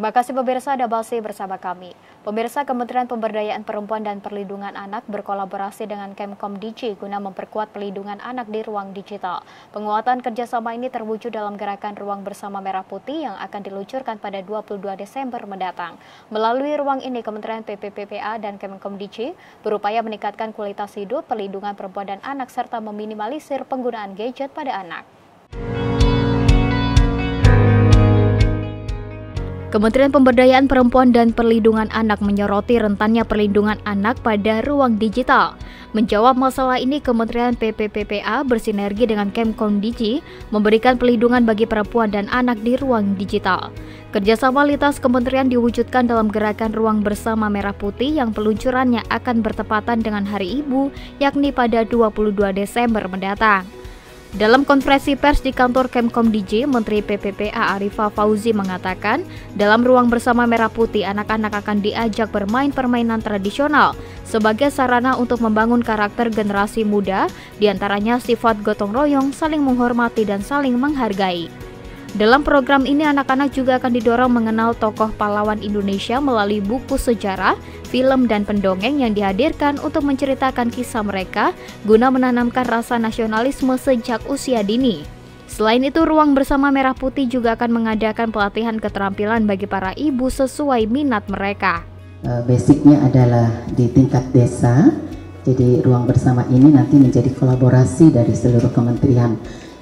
Terima kasih pemirsa ada masih bersama kami. Pemirsa Kementerian Pemberdayaan Perempuan dan Perlindungan Anak berkolaborasi dengan Kemkom Digi guna memperkuat perlindungan anak di ruang digital. Penguatan kerjasama ini terwujud dalam gerakan Ruang Bersama Merah Putih yang akan diluncurkan pada 22 Desember mendatang. Melalui ruang ini, Kementerian PPPPA dan Kemkom Digi berupaya meningkatkan kualitas hidup, perlindungan perempuan dan anak, serta meminimalisir penggunaan gadget pada anak. Kementerian Pemberdayaan Perempuan dan Perlindungan Anak menyoroti rentannya perlindungan anak pada ruang digital. Menjawab masalah ini, Kementerian PPPPA bersinergi dengan Kemkondiji memberikan perlindungan bagi perempuan dan anak di ruang digital. Kerjasama lintas kementerian diwujudkan dalam gerakan Ruang Bersama Merah Putih yang peluncurannya akan bertepatan dengan Hari Ibu, yakni pada 22 Desember mendatang. Dalam konferensi pers di kantor Kemkom DJ, Menteri PPPA Arifah Fauzi mengatakan, dalam ruang bersama Merah Putih, anak-anak akan diajak bermain permainan tradisional sebagai sarana untuk membangun karakter generasi muda, diantaranya sifat gotong royong, saling menghormati dan saling menghargai. Dalam program ini, anak-anak juga akan didorong mengenal tokoh pahlawan Indonesia melalui buku sejarah, film, dan pendongeng yang dihadirkan untuk menceritakan kisah mereka guna menanamkan rasa nasionalisme sejak usia dini. Selain itu, Ruang Bersama Merah Putih juga akan mengadakan pelatihan keterampilan bagi para ibu sesuai minat mereka. Eh, basicnya adalah di tingkat desa, jadi Ruang Bersama ini nanti menjadi kolaborasi dari seluruh kementerian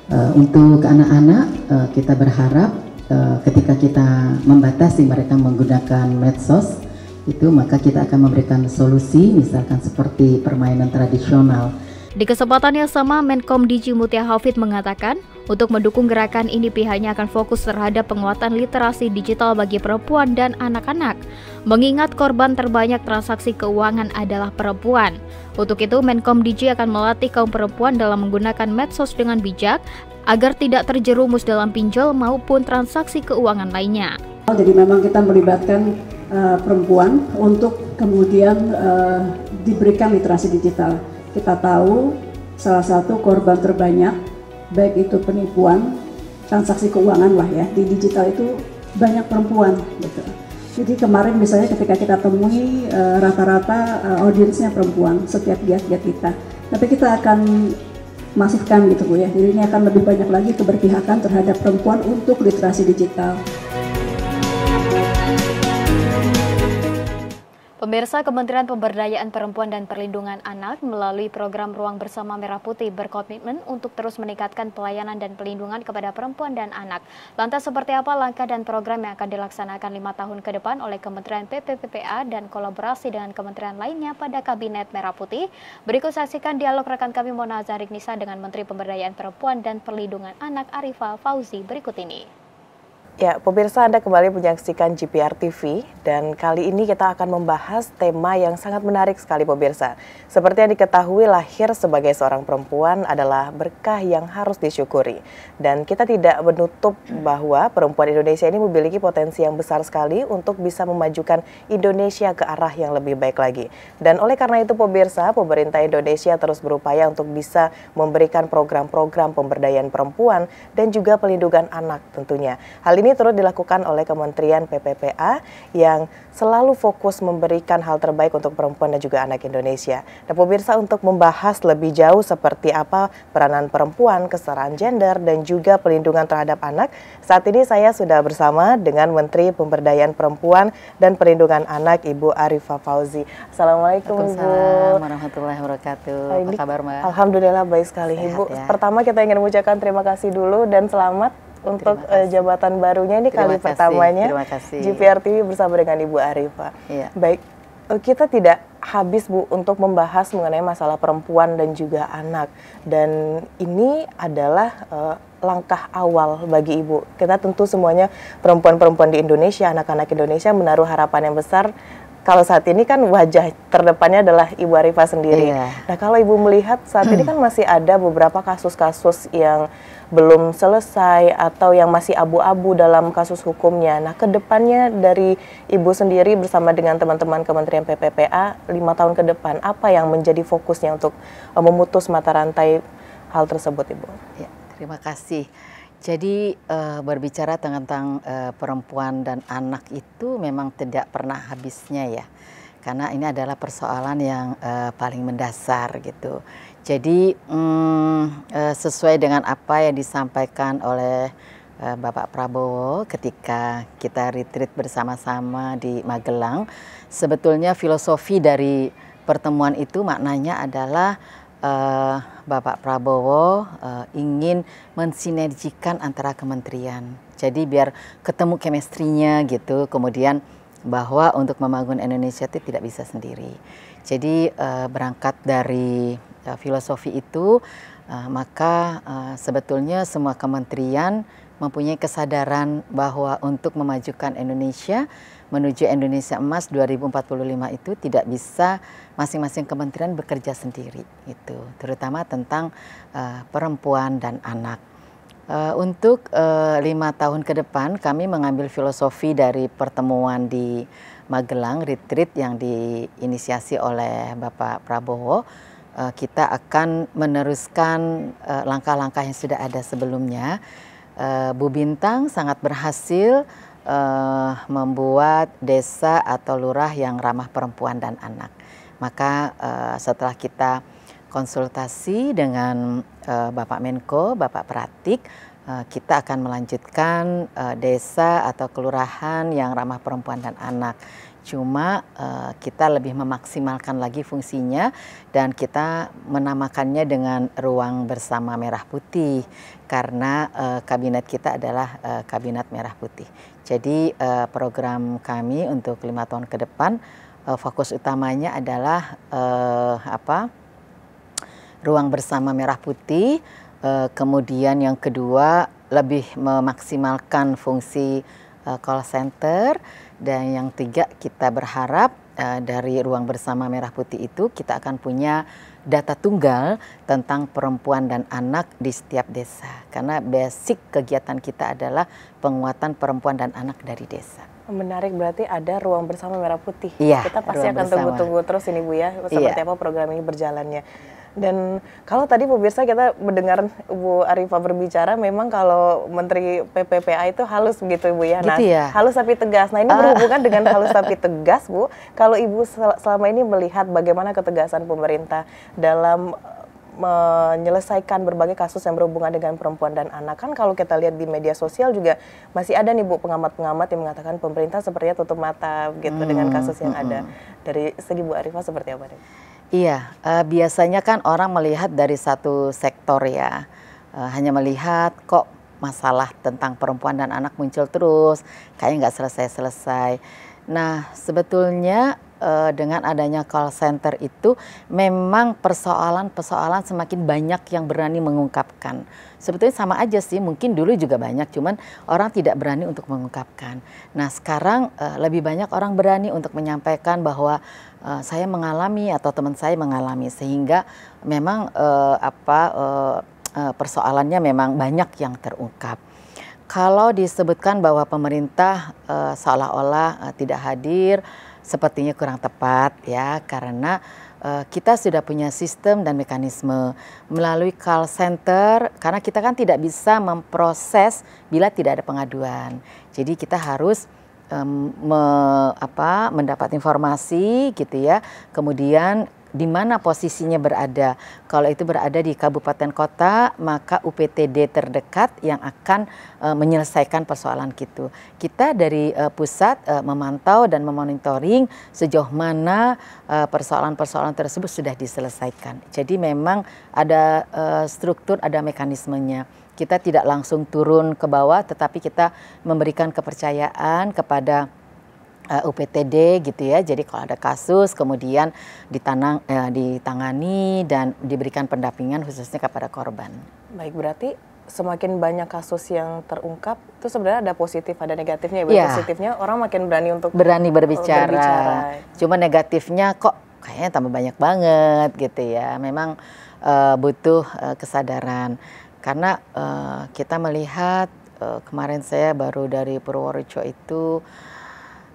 Eh, untuk anak-anak uh, kita berharap uh, ketika kita membatasi mereka menggunakan medsos itu maka kita akan memberikan solusi misalkan seperti permainan tradisional di kesempatan yang sama, Menkom Diji Mutia Hafid mengatakan, untuk mendukung gerakan ini pihaknya akan fokus terhadap penguatan literasi digital bagi perempuan dan anak-anak, mengingat korban terbanyak transaksi keuangan adalah perempuan. Untuk itu, Menkom Diji akan melatih kaum perempuan dalam menggunakan medsos dengan bijak agar tidak terjerumus dalam pinjol maupun transaksi keuangan lainnya. Jadi memang kita melibatkan uh, perempuan untuk kemudian uh, diberikan literasi digital kita tahu salah satu korban terbanyak baik itu penipuan transaksi keuangan lah ya di digital itu banyak perempuan gitu. Jadi kemarin misalnya ketika kita temui eh, rata-rata uh, audiensnya perempuan setiap giat-giat kita. Tapi kita akan masifkan gitu Bu ya. Jadi ini akan lebih banyak lagi keberpihakan terhadap perempuan untuk literasi digital. Pemirsa Kementerian Pemberdayaan Perempuan dan Perlindungan Anak melalui program Ruang Bersama Merah Putih berkomitmen untuk terus meningkatkan pelayanan dan pelindungan kepada perempuan dan anak. Lantas seperti apa langkah dan program yang akan dilaksanakan lima tahun ke depan oleh Kementerian PPPPA dan kolaborasi dengan kementerian lainnya pada Kabinet Merah Putih? Berikut saksikan dialog rekan kami Mona Zahriknisa dengan Menteri Pemberdayaan Perempuan dan Perlindungan Anak Arifa Fauzi berikut ini. Ya, pemirsa Anda kembali menyaksikan GPR TV dan kali ini kita akan membahas tema yang sangat menarik sekali pemirsa. Seperti yang diketahui lahir sebagai seorang perempuan adalah berkah yang harus disyukuri. Dan kita tidak menutup bahwa perempuan Indonesia ini memiliki potensi yang besar sekali untuk bisa memajukan Indonesia ke arah yang lebih baik lagi. Dan oleh karena itu pemirsa, pemerintah Indonesia terus berupaya untuk bisa memberikan program-program pemberdayaan perempuan dan juga pelindungan anak tentunya. Hal ini ini turut dilakukan oleh Kementerian PPPA yang selalu fokus memberikan hal terbaik untuk perempuan dan juga anak Indonesia. Dan pemirsa untuk membahas lebih jauh seperti apa peranan perempuan, kesetaraan gender, dan juga pelindungan terhadap anak, saat ini saya sudah bersama dengan Menteri Pemberdayaan Perempuan dan Perlindungan Anak Ibu Arifa Fauzi. Assalamualaikum Ibu. warahmatullahi wabarakatuh. Apa kabar Mbak? Alhamdulillah baik sekali Sehat, Ibu. Ya. Pertama kita ingin mengucapkan terima kasih dulu dan selamat untuk uh, jabatan barunya ini kali kasih. pertamanya terima kasih. GPR TV bersama dengan Ibu Arifa. Iya. Baik, eh, kita tidak habis Bu untuk membahas mengenai masalah perempuan dan juga anak. Dan ini adalah uh, langkah awal bagi Ibu. Kita tentu semuanya perempuan-perempuan di Indonesia, anak-anak Indonesia menaruh harapan yang besar kalau saat ini kan wajah terdepannya adalah Ibu Arifa sendiri. Iya. Nah, kalau Ibu melihat saat ini kan masih ada beberapa kasus-kasus yang belum selesai atau yang masih abu-abu dalam kasus hukumnya. Nah, kedepannya dari Ibu sendiri bersama dengan teman-teman Kementerian PPPA lima tahun ke depan, apa yang menjadi fokusnya untuk eh, memutus mata rantai hal tersebut, Ibu? Ya, terima kasih. Jadi eh, berbicara tentang eh, perempuan dan anak itu memang tidak pernah habisnya ya, karena ini adalah persoalan yang paling mendasar gitu. Jadi hmm, sesuai dengan apa yang disampaikan oleh eh, Bapak Prabowo ketika kita retreat bersama-sama di Magelang, sebetulnya filosofi dari pertemuan itu maknanya adalah uh, Bapak Prabowo uh, ingin mensinergikan antara kementerian. Jadi biar ketemu kemistrinya gitu, kemudian bahwa untuk membangun Indonesia itu tidak bisa sendiri. Jadi uh, berangkat dari Eh, filosofi itu, uh, maka uh, sebetulnya semua kementerian mempunyai kesadaran bahwa untuk memajukan Indonesia menuju Indonesia Emas 2045 itu tidak bisa masing-masing kementerian bekerja sendiri itu terutama tentang uh, perempuan dan anak. Uh, untuk lima tahun ke depan kami mengambil filosofi dari pertemuan di Magelang retreat yang diinisiasi oleh Bapak Prabowo uh, kita akan meneruskan eh, langkah-langkah yang sudah ada sebelumnya. Eh, Bu Bintang sangat berhasil membuat desa atau lurah yang ramah perempuan dan anak. Maka setelah kita konsultasi dengan uh, Bapak Menko, Bapak Pratik, kita akan melanjutkan desa atau kelurahan yang ramah perempuan dan anak. Cuma uh, kita lebih memaksimalkan lagi fungsinya dan kita menamakannya dengan ruang bersama merah putih karena uh, kabinet kita adalah uh, kabinet merah putih. Jadi uh, program kami untuk lima tahun ke depan uh, fokus utamanya adalah uh, apa? Ruang bersama merah putih. Uh, kemudian yang kedua lebih memaksimalkan fungsi Eh, call center dan yang tiga kita berharap uh, dari ruang bersama merah putih itu kita akan punya data tunggal tentang perempuan dan anak di setiap desa karena basic kegiatan kita adalah penguatan perempuan dan anak dari desa. Menarik berarti ada ruang bersama merah putih. Iya, kita pasti akan tunggu-tunggu terus ini Bu ya seperti iya. apa program ini berjalannya. Dan kalau tadi pemirsa kita mendengar Bu Arifa berbicara, memang kalau Menteri PPPA itu halus begitu Bu ya. Gitu nah, gitu ya? halus tapi tegas. Nah ini uh. berhubungan dengan halus tapi tegas Bu. Kalau Ibu selama ini melihat bagaimana ketegasan pemerintah dalam eh, menyelesaikan berbagai kasus yang berhubungan dengan perempuan dan anak kan kalau kita lihat di media sosial juga masih ada nih bu pengamat-pengamat yang mengatakan pemerintah sepertinya tutup mata gitu hmm, dengan kasus yang hmm, ada hmm. dari segi bu Arifah seperti apa nih? Iya, uh, biasanya kan orang melihat dari satu sektor ya, uh, hanya melihat kok masalah tentang perempuan dan anak muncul terus, kayaknya nggak selesai-selesai. Nah, sebetulnya uh, dengan adanya call center itu memang persoalan-persoalan semakin banyak yang berani mengungkapkan. Sebetulnya sama aja sih, mungkin dulu juga banyak, cuman orang tidak berani untuk mengungkapkan. Nah, sekarang uh, lebih banyak orang berani untuk menyampaikan bahwa Eh, saya mengalami atau teman saya mengalami sehingga memang uh, apa uh, persoalannya memang banyak yang terungkap. Kalau disebutkan bahwa pemerintah uh, seolah-olah uh, tidak hadir, sepertinya kurang tepat ya karena uh, kita sudah punya sistem dan mekanisme melalui call center karena kita kan tidak bisa memproses bila tidak ada pengaduan. Jadi kita harus um, me, apa, mendapat informasi gitu ya. Kemudian di mana posisinya berada. Kalau itu berada di kabupaten kota, maka UPTD terdekat yang akan uh, menyelesaikan persoalan itu. Kita dari uh, pusat uh, memantau dan memonitoring sejauh mana persoalan-persoalan tersebut sudah diselesaikan. Jadi memang ada struktur, ada mekanismenya kita tidak langsung turun ke bawah tetapi kita memberikan kepercayaan kepada uh, eh, UPTD gitu ya. Jadi kalau ada kasus kemudian ditanang, uh, ditangani dan diberikan pendampingan khususnya kepada korban. Baik, berarti semakin banyak kasus yang terungkap itu sebenarnya ada positif ada negatifnya. Ya. Iya. Positifnya orang makin berani untuk berani berbicara. berbicara. Cuma negatifnya kok kayaknya tambah banyak banget gitu ya. Memang uh, butuh uh, kesadaran karena uh, kita melihat uh, kemarin saya baru dari Purworejo itu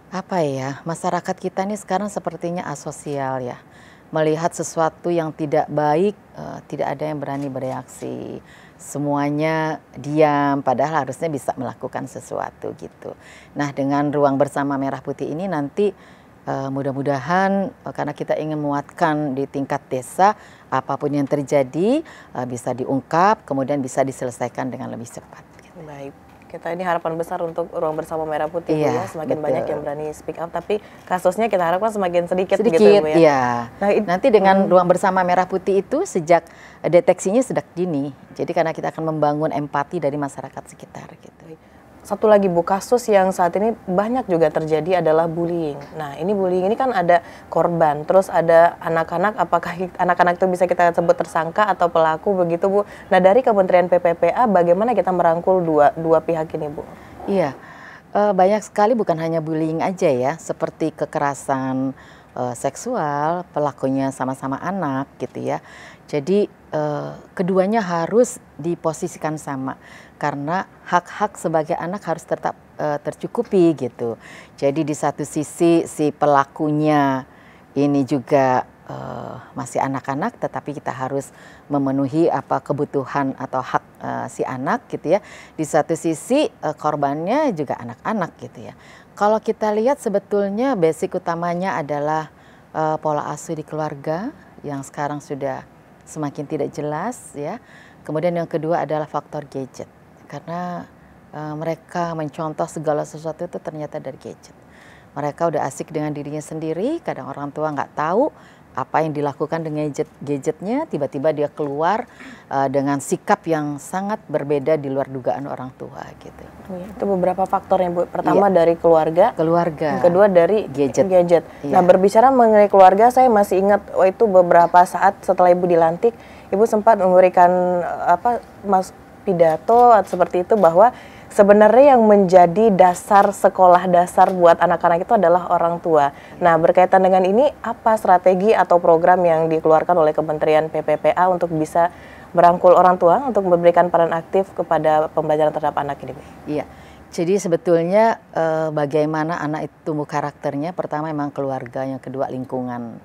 apa ya masyarakat kita ini sekarang sepertinya asosial ya melihat sesuatu yang tidak baik uh, tidak ada yang berani bereaksi semuanya diam padahal harusnya bisa melakukan sesuatu gitu nah dengan ruang bersama merah putih ini nanti Uh, mudah-mudahan uh, karena kita ingin menguatkan di tingkat desa apapun yang terjadi uh, bisa diungkap kemudian bisa diselesaikan dengan lebih cepat. Gitu. Baik. Kita ini harapan besar untuk ruang bersama Merah Putih ya. iya, ya, semakin betul. banyak yang berani speak up tapi kasusnya kita harapkan semakin sedikit, gitu ya, sedikit gitu ya. Iya. Nah, nanti dengan hmm. ruang bersama Merah Putih itu sejak deteksinya sedak dini. Jadi karena kita akan membangun empati dari masyarakat sekitar gitu satu lagi bu kasus yang saat ini banyak juga terjadi adalah bullying. Nah ini bullying ini kan ada korban, terus ada anak-anak. Apakah anak-anak itu bisa kita sebut tersangka atau pelaku begitu bu? Nah dari Kementerian PPPA bagaimana kita merangkul dua dua pihak ini bu? Iya eh, banyak sekali bukan hanya bullying aja ya, seperti kekerasan eh, seksual pelakunya sama-sama anak gitu ya. Jadi eh, keduanya harus diposisikan sama karena hak-hak sebagai anak harus tetap eh, tercukupi gitu. Jadi di satu sisi si pelakunya ini juga uh, masih anak-anak tetapi kita harus memenuhi apa kebutuhan atau hak uh, si anak gitu ya. Di satu sisi uh, korbannya juga anak-anak gitu ya. Kalau kita lihat sebetulnya basic utamanya adalah uh, pola asuh di keluarga yang sekarang sudah semakin tidak jelas ya. Kemudian yang kedua adalah faktor gadget karena uh, mereka mencontoh segala sesuatu itu ternyata dari gadget. Mereka udah asik dengan dirinya sendiri, kadang orang tua nggak tahu apa yang dilakukan dengan gadget gadgetnya tiba-tiba dia keluar uh, dengan sikap yang sangat berbeda di luar dugaan orang tua gitu. Oh iya, itu beberapa faktornya Bu. Pertama iya. dari keluarga, keluarga. Yang kedua dari gadget. gadget. iya. Nah, berbicara mengenai keluarga saya masih ingat oh, itu beberapa saat setelah Ibu dilantik, Ibu sempat memberikan eh, apa Mas pidato seperti itu bahwa sebenarnya yang menjadi dasar sekolah dasar buat anak-anak itu adalah orang tua. Nah, berkaitan dengan ini, apa strategi atau program yang dikeluarkan oleh Kementerian PPPA untuk bisa merangkul orang tua untuk memberikan peran aktif kepada pembelajaran terhadap anak ini? Iya. Jadi sebetulnya eh, bagaimana anak itu tumbuh karakternya, pertama memang keluarga, yang kedua lingkungan.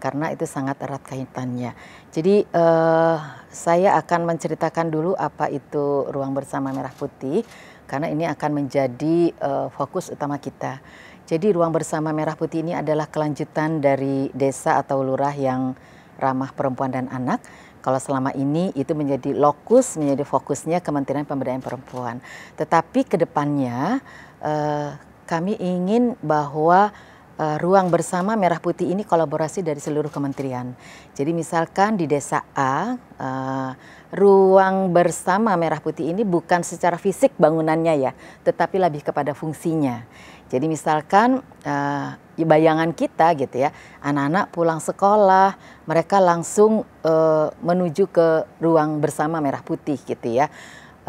Karena itu sangat erat kaitannya. Jadi eh, saya akan menceritakan dulu apa itu ruang bersama merah putih karena ini akan menjadi uh, fokus utama kita. Jadi ruang bersama merah putih ini adalah kelanjutan dari desa atau lurah yang ramah perempuan dan anak. Kalau selama ini itu menjadi lokus, menjadi fokusnya Kementerian Pemberdayaan Perempuan. Tetapi kedepannya eh, kami ingin bahwa uh, Ruang Bersama Merah Putih ini kolaborasi dari seluruh kementerian. Jadi misalkan di desa A, uh, Ruang Bersama Merah Putih ini bukan secara fisik bangunannya ya, tetapi lebih kepada fungsinya. Jadi misalkan uh, bayangan kita gitu ya, anak-anak pulang sekolah, mereka langsung uh, menuju ke ruang bersama merah putih gitu ya.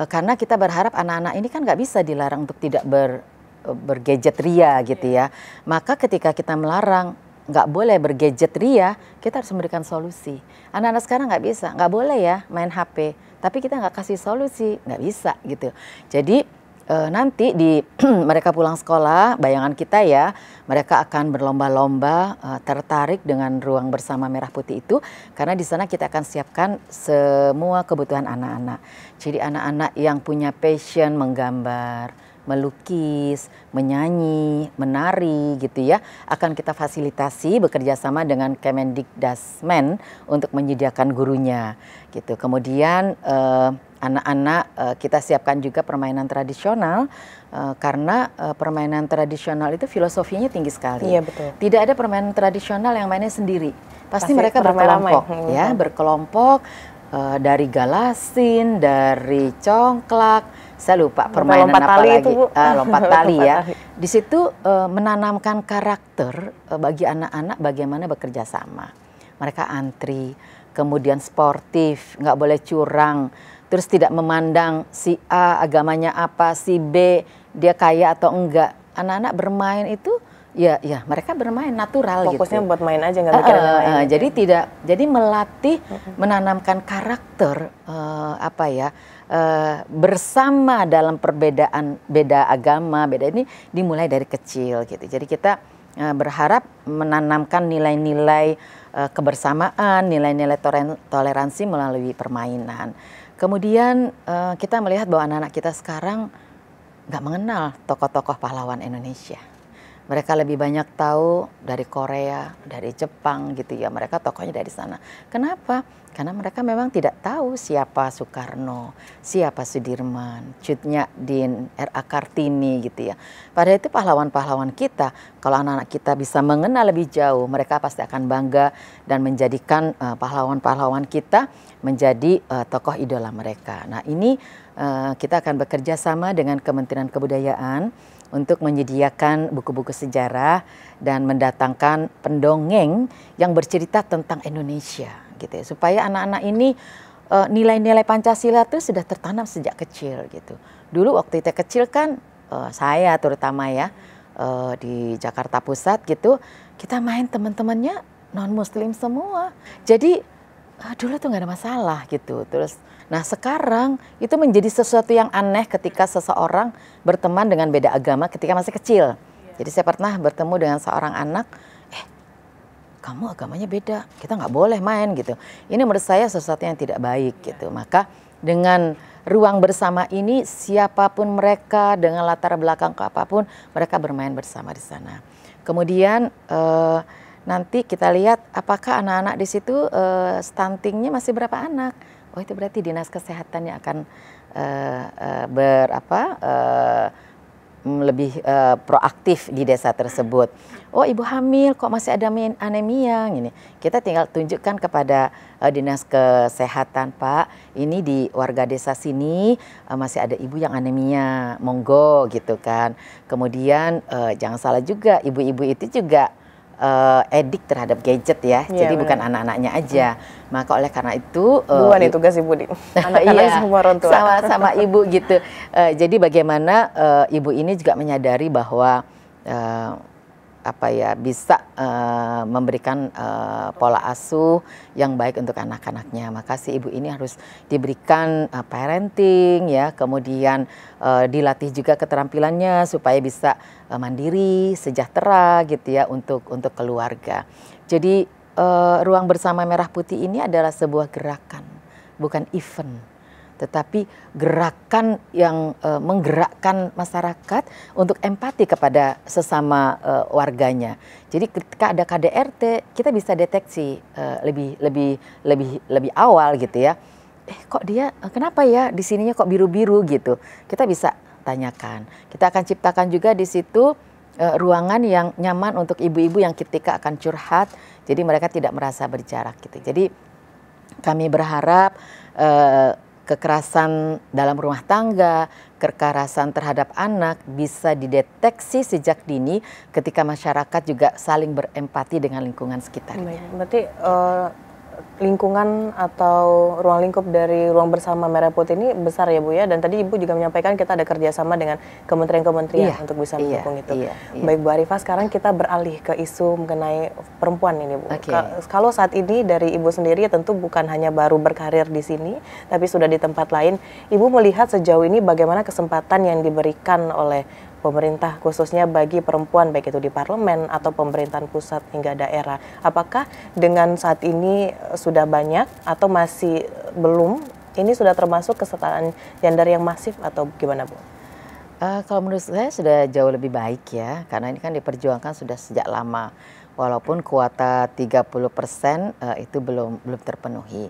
karena kita berharap anak-anak ini kan nggak bisa dilarang untuk tidak ber bergadget ria gitu ya. Maka ketika kita melarang nggak boleh bergadget ria, kita harus memberikan solusi. Anak-anak sekarang nggak bisa, nggak boleh ya main HP, tapi kita nggak kasih solusi, nggak bisa gitu. Jadi e, nanti di mereka pulang sekolah, bayangan kita ya, mereka akan berlomba-lomba e, tertarik dengan ruang bersama merah putih itu, karena di sana kita akan siapkan semua kebutuhan anak-anak. Jadi anak-anak yang punya passion menggambar, melukis, menyanyi, menari gitu ya. Akan kita fasilitasi bekerja sama dengan Kemendikdasmen untuk menyediakan gurunya gitu. Kemudian eh, anak-anak uh, kita siapkan juga permainan tradisional uh, karena uh, permainan tradisional itu filosofinya tinggi sekali. Iya betul. Tidak ada permainan tradisional yang mainnya sendiri. Pasti, Pasti mereka berkelompok hmm, ya, berkelompok dari galasin, dari congklak, saya lupa permainan lompat apa tali lagi itu, Bu. Uh, lompat tali ya di situ uh, menanamkan karakter uh, bagi anak-anak bagaimana bekerja sama mereka antri kemudian sportif nggak boleh curang terus tidak memandang si A agamanya apa si B dia kaya atau enggak anak-anak bermain itu Ya, ya, mereka bermain natural gitu. Fokusnya gitu. buat main aja nggak mikirin uh, uh, uh, Jadi iya. tidak, jadi melatih uh -huh. menanamkan karakter uh, apa ya uh, bersama dalam perbedaan beda agama, beda ini dimulai dari kecil gitu. Jadi kita uh, berharap menanamkan nilai-nilai uh, kebersamaan, nilai-nilai toleransi melalui permainan. Kemudian uh, kita melihat bahwa anak-anak kita sekarang nggak mengenal tokoh-tokoh pahlawan Indonesia mereka lebih banyak tahu dari Korea, dari Jepang gitu ya. Mereka tokohnya dari sana. Kenapa? Karena mereka memang tidak tahu siapa Soekarno, siapa Sudirman, Cutnya Din, R.A. Kartini gitu ya. Padahal itu pahlawan-pahlawan kita. Kalau anak-anak kita bisa mengenal lebih jauh, mereka pasti akan bangga dan menjadikan eh, pahlawan-pahlawan kita menjadi uh, tokoh idola mereka. Nah ini uh, kita akan bekerja sama dengan Kementerian Kebudayaan untuk menyediakan buku-buku sejarah dan mendatangkan pendongeng yang bercerita tentang Indonesia gitu ya supaya anak-anak ini eh, nilai-nilai Pancasila itu sudah tertanam sejak kecil gitu. Dulu waktu kita kecil kan eh, saya terutama ya eh, di Jakarta Pusat gitu kita main teman-temannya non Muslim semua. Jadi ah, dulu tuh nggak ada masalah gitu. Terus, nah sekarang itu menjadi sesuatu yang aneh ketika seseorang berteman dengan beda agama ketika masih kecil. Iya. Jadi saya pernah bertemu dengan seorang anak, eh kamu agamanya beda, kita nggak boleh main gitu. Ini menurut saya sesuatu yang tidak baik gitu. Iya. Maka dengan ruang bersama ini siapapun mereka dengan latar belakang ke apapun mereka bermain bersama di sana. Kemudian eh, nanti kita lihat apakah anak-anak di situ uh, stuntingnya masih berapa anak. Oh itu berarti dinas kesehatannya akan uh, eh, uh, eh, berapa uh, mm, lebih uh, proaktif di desa tersebut. Oh ibu hamil kok masih ada anemia ini? Kita tinggal tunjukkan kepada uh, dinas kesehatan Pak, ini di warga desa sini uh, masih ada ibu yang anemia, monggo gitu kan. Kemudian uh, jangan salah juga ibu-ibu itu juga uh, edik terhadap gadget ya. Yeah, Jadi bener. bukan anak-anaknya aja. Hmm. Maka oleh karena itu uh, eh, nih ya tugas ibu di anak-anak iya, semua orang tua sama sama ibu gitu. Uh, jadi bagaimana uh, ibu ini juga menyadari bahwa uh, apa ya bisa uh, memberikan uh, pola asuh yang baik untuk anak-anaknya. Maka si ibu ini harus diberikan uh, parenting ya, kemudian uh, dilatih juga keterampilannya supaya bisa uh, mandiri, sejahtera gitu ya untuk untuk keluarga. Jadi uh, ruang bersama merah putih ini adalah sebuah gerakan, bukan event tetapi gerakan yang uh, menggerakkan masyarakat untuk empati kepada sesama uh, warganya. Jadi ketika ada KDRT, kita bisa deteksi uh, lebih lebih lebih lebih awal gitu ya. Eh kok dia kenapa ya di sininya kok biru-biru gitu. Kita bisa tanyakan. Kita akan ciptakan juga di situ uh, ruangan yang nyaman untuk ibu-ibu yang ketika akan curhat, jadi mereka tidak merasa berjarak gitu. Jadi kami berharap uh, kekerasan dalam rumah tangga, kekerasan terhadap anak bisa dideteksi sejak dini ketika masyarakat juga saling berempati dengan lingkungan sekitar. Berarti uh, lingkungan atau ruang lingkup dari ruang bersama Merah Putih ini besar ya Bu ya dan tadi Ibu juga menyampaikan kita ada kerjasama dengan kementerian-kementerian iya, untuk bisa iya. mendukung iya, itu. Iya, iya. Baik Bu Arifah sekarang kita beralih ke isu mengenai perempuan ini Bu. Okay. kalau saat ini dari Ibu sendiri ya tentu bukan hanya baru berkarir di sini tapi sudah di tempat lain. Ibu melihat sejauh ini bagaimana kesempatan yang diberikan oleh pemerintah khususnya bagi perempuan baik itu di parlemen atau pemerintahan pusat hingga daerah. Apakah dengan saat ini sudah eh, sudah banyak atau masih eh, belum? Ini sudah termasuk kesetaraan gender yang masif atau gimana Bu? Uh, kalau menurut saya sudah jauh lebih baik ya, karena ini kan diperjuangkan sudah sejak lama. Walaupun kuota 30 uh, eh, itu belum belum terpenuhi.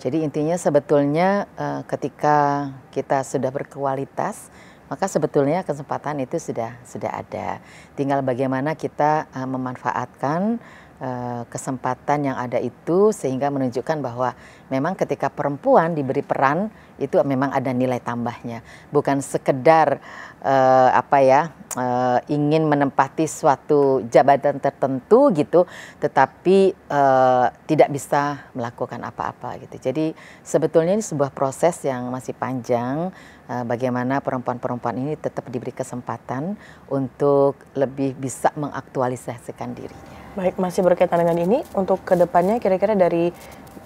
Jadi intinya sebetulnya uh, ketika kita sudah berkualitas, maka sebetulnya kesempatan itu sudah sudah ada. Tinggal bagaimana kita uh, memanfaatkan Eh, kesempatan yang ada itu sehingga menunjukkan bahwa memang ketika perempuan diberi peran itu memang ada nilai tambahnya bukan sekedar uh, apa ya uh, ingin menempati suatu jabatan tertentu gitu tetapi uh, tidak bisa melakukan apa-apa gitu jadi sebetulnya ini sebuah proses yang masih panjang uh, bagaimana perempuan-perempuan ini tetap diberi kesempatan untuk lebih bisa mengaktualisasikan dirinya Baik, masih berkaitan dengan ini, untuk kedepannya kira-kira dari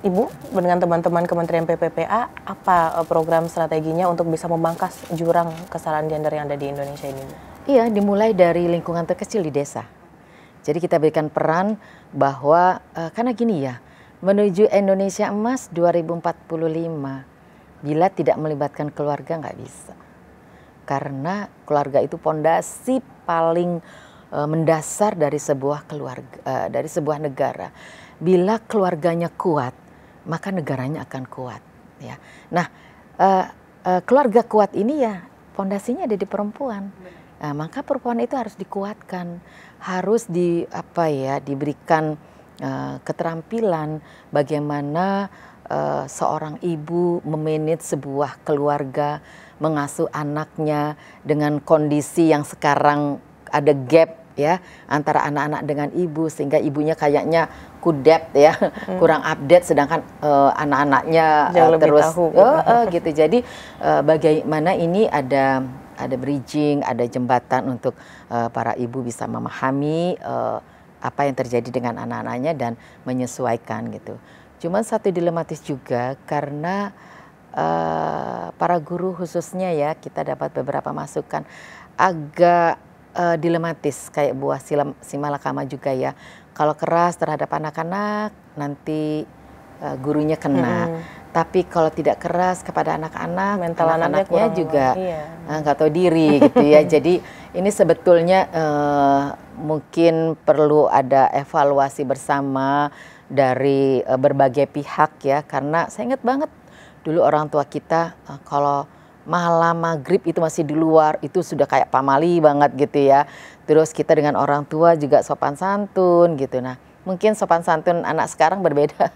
Ibu dengan teman-teman Kementerian PPPA, apa eh, program strateginya untuk bisa memangkas jurang kesalahan gender yang ada di Indonesia ini? Iya, dimulai dari lingkungan terkecil di desa. Jadi kita berikan peran bahwa, uh, karena gini ya, menuju Indonesia Emas 2045, bila tidak melibatkan keluarga nggak bisa. Karena keluarga itu pondasi paling uh, mendasar dari sebuah keluarga uh, dari sebuah negara. Bila keluarganya kuat, maka negaranya akan kuat, ya. Nah, uh, uh, keluarga kuat ini ya pondasinya ada di perempuan. Nah, maka perempuan itu harus dikuatkan, harus di apa ya, diberikan uh, keterampilan bagaimana uh, seorang ibu memanage sebuah keluarga, mengasuh anaknya dengan kondisi yang sekarang ada gap ya antara anak-anak dengan ibu sehingga ibunya kayaknya kudet ya hmm. kurang update sedangkan uh, anak-anaknya uh, terus tahu. Uh, uh, gitu jadi uh, bagaimana ini ada ada bridging ada jembatan untuk uh, para ibu bisa memahami uh, apa yang terjadi dengan anak-anaknya dan menyesuaikan gitu cuman satu dilematis juga karena uh, para guru khususnya ya kita dapat beberapa masukan agak uh, dilematis kayak buah silam, simalakama juga ya. Kalau keras terhadap anak-anak nanti uh, gurunya kena. Hmm. Tapi kalau tidak keras kepada anak-anak, mental anak-anaknya juga iya. Eh, nggak iya. uh, tahu diri gitu ya. Jadi ini sebetulnya uh, mungkin perlu ada evaluasi bersama dari uh, berbagai pihak ya. Karena saya ingat banget dulu orang tua kita uh, kalau malam maghrib itu masih di luar itu sudah kayak pamali banget gitu ya terus kita dengan orang tua juga sopan santun gitu nah mungkin sopan santun anak sekarang berbeda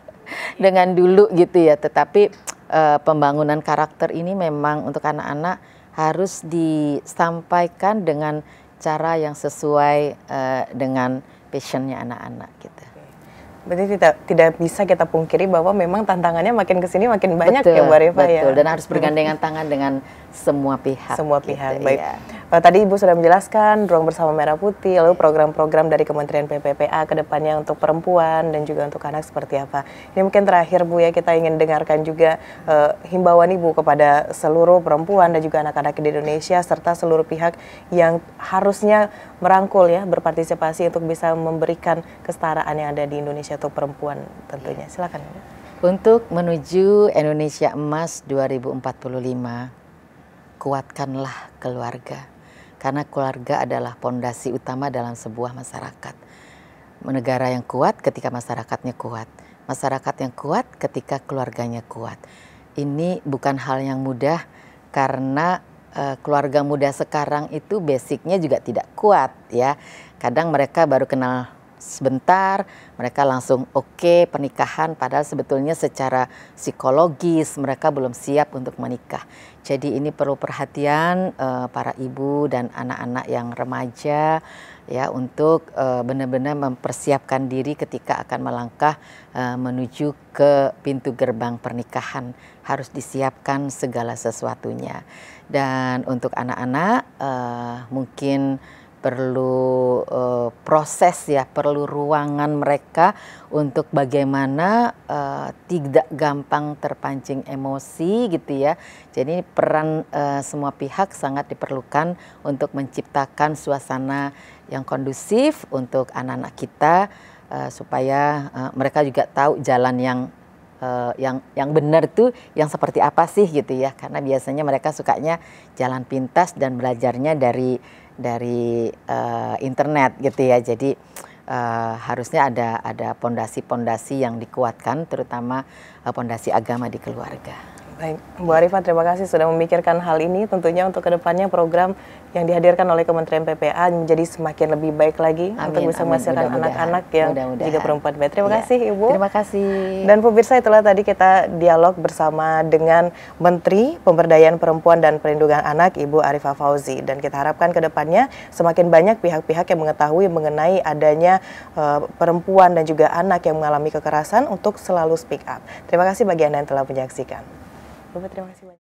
dengan dulu gitu ya tetapi e, pembangunan karakter ini memang untuk anak-anak harus disampaikan dengan cara yang sesuai e, dengan passionnya anak-anak gitu Berarti tidak tidak bisa kita pungkiri bahwa memang tantangannya makin kesini makin banyak ya, betul, ya Bu Arifa betul. ya. Betul. Dan harus bergandengan tangan dengan semua pihak. Semua gitu, pihak. Gitu, Baik. Ya. Eh, tadi Ibu sudah menjelaskan ruang bersama merah putih, lalu program-program dari Kementerian PPPA ke depannya untuk perempuan dan juga untuk anak seperti apa. Ini mungkin terakhir Bu ya kita ingin dengarkan juga uh, himbauan Ibu kepada seluruh perempuan dan juga anak-anak di Indonesia serta seluruh pihak yang harusnya merangkul ya berpartisipasi untuk bisa memberikan kesetaraan yang ada di Indonesia untuk perempuan tentunya. Iya. Silakan. Untuk menuju Indonesia Emas 2045, kuatkanlah keluarga karena keluarga adalah pondasi utama dalam sebuah masyarakat. Negara yang kuat ketika masyarakatnya kuat, masyarakat yang kuat ketika keluarganya kuat. Ini bukan hal yang mudah karena uh, keluarga muda sekarang itu basicnya juga tidak kuat ya. Kadang mereka baru kenal sebentar mereka langsung oke okay, pernikahan padahal sebetulnya secara psikologis mereka belum siap untuk menikah. Jadi ini perlu perhatian uh, para ibu dan anak-anak yang remaja ya untuk uh, benar-benar mempersiapkan diri ketika akan melangkah uh, menuju ke pintu gerbang pernikahan. Harus disiapkan segala sesuatunya. Dan untuk anak-anak uh, mungkin perlu uh, proses ya, perlu ruangan mereka untuk bagaimana uh, tidak gampang terpancing emosi gitu ya. Jadi peran uh, semua pihak sangat diperlukan untuk menciptakan suasana yang kondusif untuk anak-anak kita uh, supaya uh, mereka juga tahu jalan yang uh, yang yang benar tuh yang seperti apa sih gitu ya karena biasanya mereka sukanya jalan pintas dan belajarnya dari dari uh, internet gitu ya. Jadi uh, harusnya ada ada pondasi-pondasi yang dikuatkan terutama eh, pondasi uh, agama di keluarga. Baik, Bu Arifah terima kasih sudah memikirkan hal ini. Tentunya untuk kedepannya program yang dihadirkan oleh Kementerian PPA menjadi semakin lebih baik lagi amin, untuk bisa menghasilkan anak-anak yang mudah juga perempuan. Terima ya. kasih Ibu. Terima kasih. Dan pemirsa itulah tadi kita dialog bersama dengan Menteri Pemberdayaan Perempuan dan Perlindungan Anak Ibu Arifah Fauzi. Dan kita harapkan kedepannya semakin banyak pihak-pihak yang mengetahui mengenai adanya uh, perempuan dan juga anak yang mengalami kekerasan untuk selalu speak up. Terima kasih bagi Anda yang telah menyaksikan. Eu vou treinar